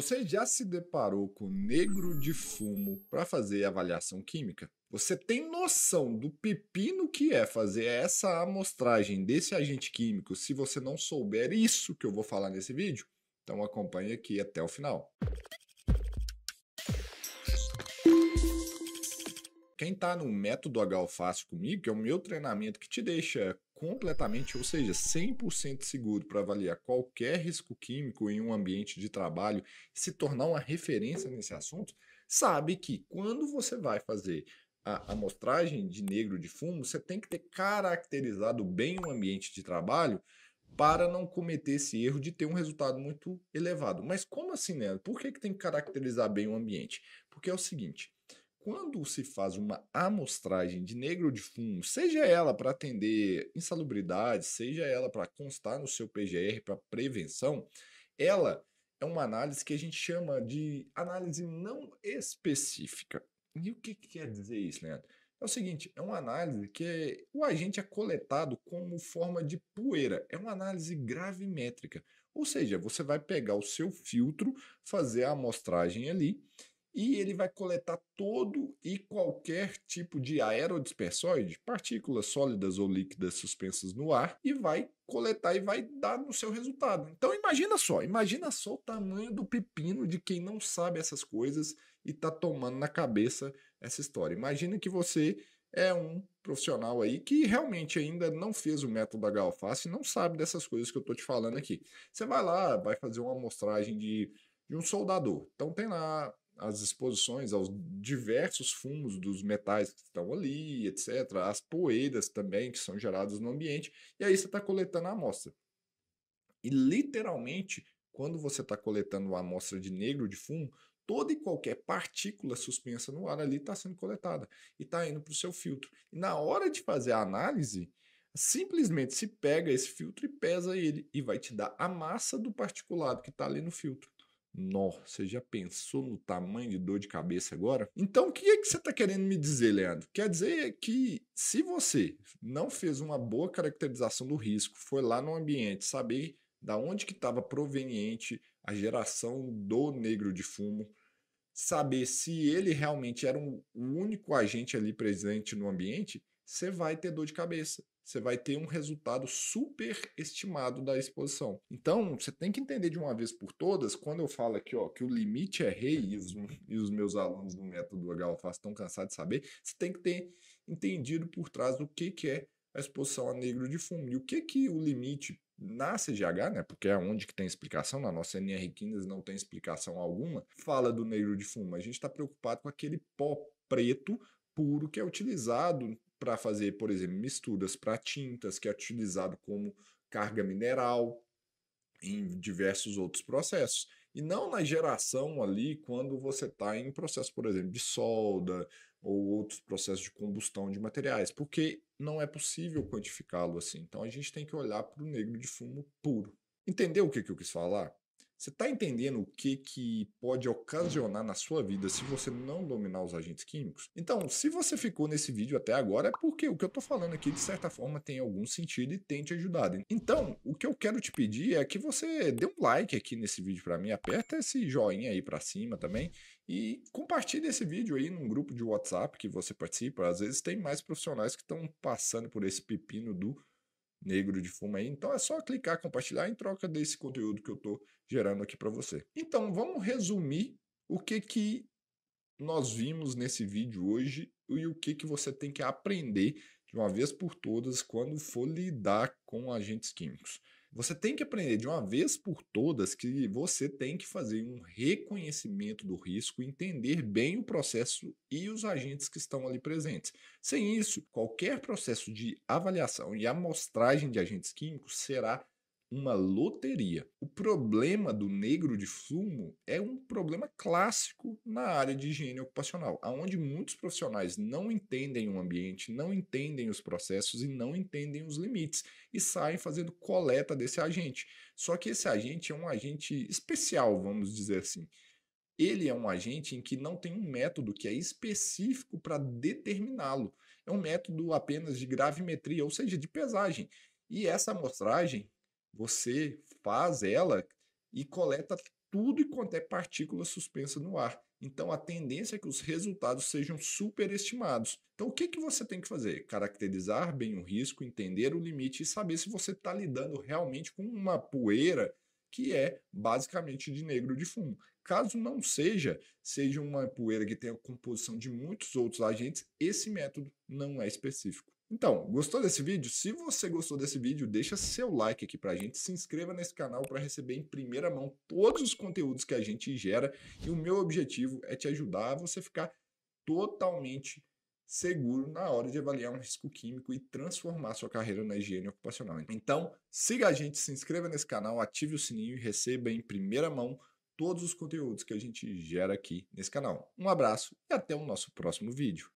Você já se deparou com negro de fumo para fazer avaliação química? Você tem noção do pepino que é fazer essa amostragem desse agente químico se você não souber isso que eu vou falar nesse vídeo? Então acompanhe aqui até o final. quem está no método H Fácil comigo, que é o meu treinamento que te deixa completamente, ou seja, 100% seguro para avaliar qualquer risco químico em um ambiente de trabalho, se tornar uma referência nesse assunto, sabe que quando você vai fazer a amostragem de negro de fumo, você tem que ter caracterizado bem o ambiente de trabalho para não cometer esse erro de ter um resultado muito elevado. Mas como assim, né? Por que, que tem que caracterizar bem o ambiente? Porque é o seguinte: quando se faz uma amostragem de negro de fumo, seja ela para atender insalubridade, seja ela para constar no seu PGR para prevenção, ela é uma análise que a gente chama de análise não específica. E o que, que quer dizer isso, Leandro? É o seguinte, é uma análise que é, o agente é coletado como forma de poeira, é uma análise gravimétrica. Ou seja, você vai pegar o seu filtro, fazer a amostragem ali e ele vai coletar todo e qualquer tipo de aerodispersóide, partículas sólidas ou líquidas suspensas no ar, e vai coletar e vai dar no seu resultado. Então imagina só, imagina só o tamanho do pepino de quem não sabe essas coisas e está tomando na cabeça essa história. Imagina que você é um profissional aí que realmente ainda não fez o método da galface, não sabe dessas coisas que eu estou te falando aqui. Você vai lá, vai fazer uma amostragem de, de um soldador. Então tem lá as exposições aos diversos fumos dos metais que estão ali, etc., as poeiras também que são geradas no ambiente, e aí você está coletando a amostra. E literalmente, quando você está coletando uma amostra de negro de fumo, toda e qualquer partícula suspensa no ar ali está sendo coletada e está indo para o seu filtro. E na hora de fazer a análise, simplesmente se pega esse filtro e pesa ele e vai te dar a massa do particulado que está ali no filtro. Nó, você já pensou no tamanho de dor de cabeça agora? Então, o que é que você está querendo me dizer, Leandro? Quer dizer é que se você não fez uma boa caracterização do risco, foi lá no ambiente saber da onde que estava proveniente a geração do negro de fumo, saber se ele realmente era um, o único agente ali presente no ambiente, você vai ter dor de cabeça você vai ter um resultado superestimado da exposição. Então, você tem que entender de uma vez por todas, quando eu falo aqui ó, que o limite é rei, e os, e os meus alunos do método HOFAS estão cansados de saber, você tem que ter entendido por trás do que, que é a exposição a negro de fumo. E o que, que o limite na CGH, né, porque é onde que tem explicação, na nossa NR15 não tem explicação alguma, fala do negro de fumo. A gente está preocupado com aquele pó preto puro que é utilizado para fazer, por exemplo, misturas para tintas, que é utilizado como carga mineral em diversos outros processos. E não na geração ali, quando você está em processo, por exemplo, de solda ou outros processos de combustão de materiais, porque não é possível quantificá-lo assim. Então a gente tem que olhar para o negro de fumo puro. Entendeu o que, que eu quis falar? Você está entendendo o que, que pode ocasionar na sua vida se você não dominar os agentes químicos? Então, se você ficou nesse vídeo até agora, é porque o que eu estou falando aqui, de certa forma, tem algum sentido e tem te ajudado. Então, o que eu quero te pedir é que você dê um like aqui nesse vídeo para mim, aperta esse joinha aí para cima também e compartilhe esse vídeo aí num grupo de WhatsApp que você participa. Às vezes tem mais profissionais que estão passando por esse pepino do negro de fuma aí. Então é só clicar, compartilhar em troca desse conteúdo que eu estou gerando aqui para você. Então vamos resumir o que que nós vimos nesse vídeo hoje e o que que você tem que aprender de uma vez por todas quando for lidar com agentes químicos. Você tem que aprender de uma vez por todas que você tem que fazer um reconhecimento do risco, entender bem o processo e os agentes que estão ali presentes. Sem isso, qualquer processo de avaliação e amostragem de agentes químicos será uma loteria. O problema do negro de fumo é um problema clássico na área de higiene ocupacional, aonde muitos profissionais não entendem o ambiente, não entendem os processos e não entendem os limites e saem fazendo coleta desse agente. Só que esse agente é um agente especial, vamos dizer assim. Ele é um agente em que não tem um método que é específico para determiná-lo. É um método apenas de gravimetria, ou seja, de pesagem. E essa amostragem você faz ela e coleta tudo e quanto é partícula suspensa no ar. Então a tendência é que os resultados sejam superestimados. Então o que, que você tem que fazer? Caracterizar bem o risco, entender o limite e saber se você está lidando realmente com uma poeira que é basicamente de negro de fumo. Caso não seja, seja uma poeira que tenha composição de muitos outros agentes, esse método não é específico. Então, gostou desse vídeo? Se você gostou desse vídeo, deixa seu like aqui pra gente, se inscreva nesse canal para receber em primeira mão todos os conteúdos que a gente gera e o meu objetivo é te ajudar a você ficar totalmente seguro na hora de avaliar um risco químico e transformar sua carreira na higiene ocupacional. Então, siga a gente, se inscreva nesse canal, ative o sininho e receba em primeira mão todos os conteúdos que a gente gera aqui nesse canal. Um abraço e até o nosso próximo vídeo.